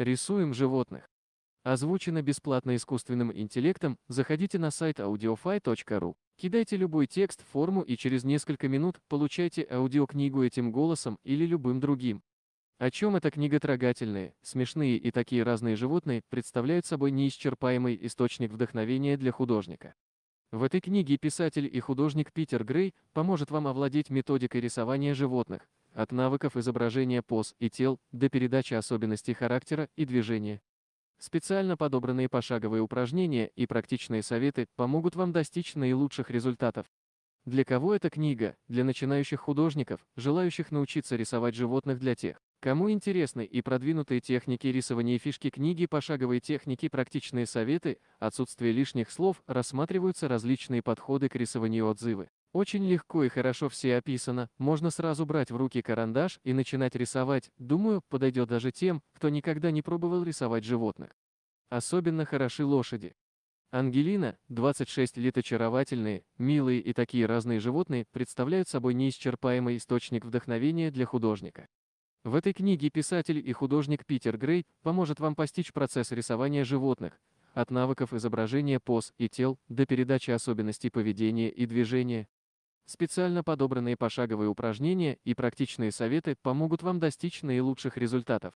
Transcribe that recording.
Рисуем животных. Озвучено бесплатно искусственным интеллектом, заходите на сайт audiofy.ru. Кидайте любой текст, форму и через несколько минут получайте аудиокнигу этим голосом или любым другим. О чем эта книга трогательная, смешные и такие разные животные представляют собой неисчерпаемый источник вдохновения для художника. В этой книге писатель и художник Питер Грей поможет вам овладеть методикой рисования животных, от навыков изображения поз и тел до передачи особенностей характера и движения. Специально подобранные пошаговые упражнения и практичные советы помогут вам достичь наилучших результатов. Для кого эта книга? Для начинающих художников, желающих научиться рисовать животных для тех, кому интересны и продвинутые техники рисования фишки книги, пошаговые техники, практичные советы, отсутствие лишних слов, рассматриваются различные подходы к рисованию отзывы. Очень легко и хорошо все описано, можно сразу брать в руки карандаш и начинать рисовать, думаю, подойдет даже тем, кто никогда не пробовал рисовать животных. Особенно хороши лошади. Ангелина, 26 лет очаровательные, милые и такие разные животные представляют собой неисчерпаемый источник вдохновения для художника. В этой книге писатель и художник Питер Грей поможет вам постичь процесс рисования животных, от навыков изображения поз и тел до передачи особенностей поведения и движения, Специально подобранные пошаговые упражнения и практичные советы помогут вам достичь наилучших результатов.